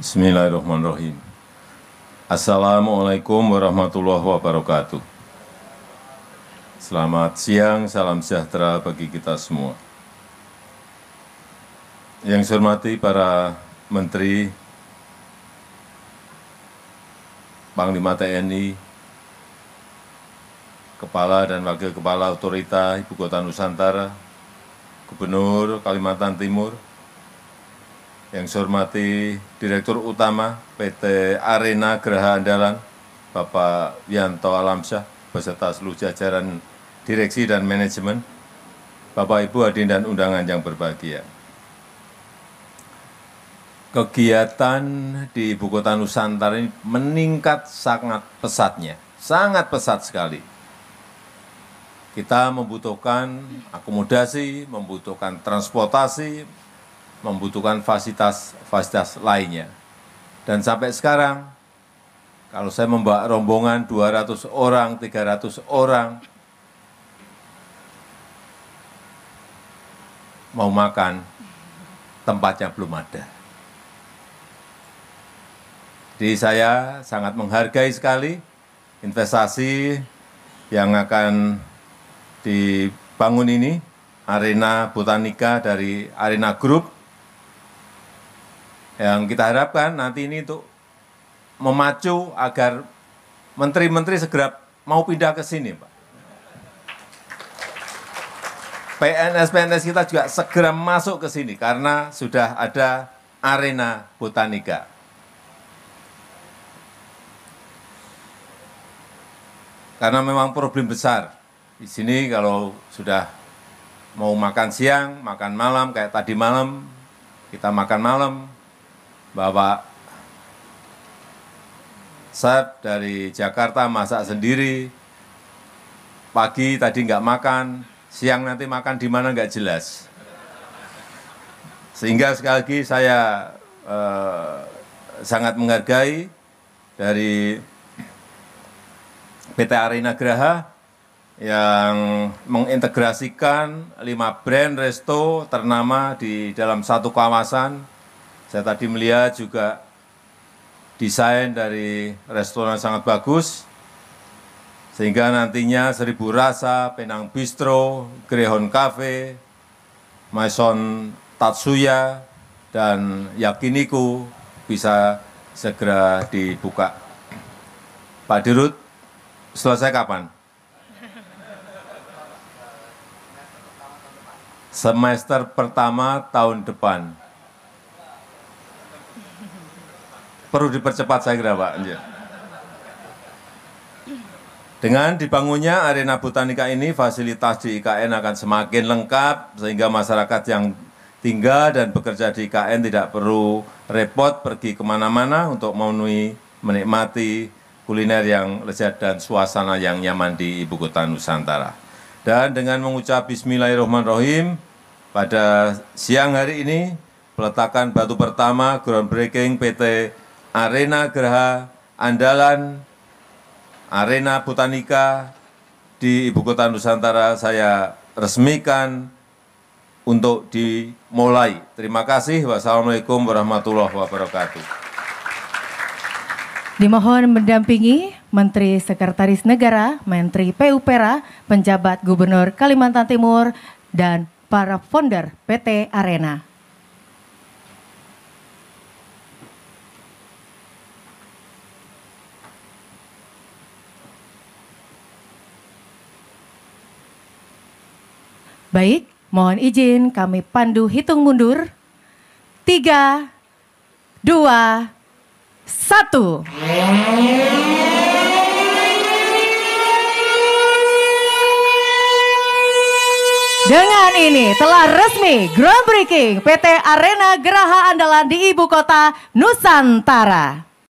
Bismillahirrahmanirrahim. Assalamualaikum warahmatullahi wabarakatuh. Selamat siang, salam sejahtera bagi kita semua. Yang saya hormati para Menteri, Panglima TNI, Kepala dan Wakil Kepala Otorita Ibu Kota Nusantara, Gubernur Kalimantan Timur, yang saya hormati Direktur Utama PT Arena Geraha Andalan, Bapak Yanto Alamsyah, beserta seluruh jajaran direksi dan manajemen, Bapak Ibu hadirin dan undangan yang berbahagia. Kegiatan di Ibu Kota Nusantara ini meningkat sangat pesatnya, sangat pesat sekali. Kita membutuhkan akomodasi, membutuhkan transportasi, membutuhkan fasilitas-fasilitas lainnya. Dan sampai sekarang, kalau saya membawa rombongan 200 orang, 300 orang, mau makan, tempatnya belum ada. Jadi saya sangat menghargai sekali investasi yang akan dibangun ini, Arena Botanika dari Arena Group, yang kita harapkan nanti ini untuk memacu agar menteri-menteri segera mau pindah ke sini, Pak. PNS-PNS kita juga segera masuk ke sini karena sudah ada arena botanika. Karena memang problem besar. Di sini kalau sudah mau makan siang, makan malam, kayak tadi malam, kita makan malam, bapak Sep dari Jakarta masak sendiri, pagi tadi nggak makan, siang nanti makan di mana nggak jelas. Sehingga sekali lagi saya eh, sangat menghargai dari PT Arena Graha yang mengintegrasikan lima brand resto ternama di dalam satu kawasan saya tadi melihat juga desain dari restoran sangat bagus, sehingga nantinya Seribu Rasa, Penang Bistro, Grehon Cafe, Maison Tatsuya, dan Yakiniku bisa segera dibuka. Pak Dirut, selesai kapan? Semester pertama tahun depan. perlu dipercepat saya kira Pak. Iya. Dengan dibangunnya arena botanika ini, fasilitas di IKN akan semakin lengkap sehingga masyarakat yang tinggal dan bekerja di IKN tidak perlu repot pergi kemana-mana untuk memenuhi, menikmati kuliner yang lezat dan suasana yang nyaman di Ibu Kota Nusantara. Dan dengan mengucap Bismillahirrahmanirrahim, pada siang hari ini, peletakan batu pertama groundbreaking PT arena Geraha Andalan, arena Botanika di Ibu Kota Nusantara saya resmikan untuk dimulai. Terima kasih. Wassalamualaikum warahmatullahi wabarakatuh. Dimohon mendampingi Menteri Sekretaris Negara, Menteri PUPera, penjabat Gubernur Kalimantan Timur, dan para founder PT Arena. Baik, mohon izin kami pandu hitung mundur. Tiga, dua, satu. Dengan ini telah resmi groundbreaking PT Arena Geraha Andalan di Ibu Kota Nusantara.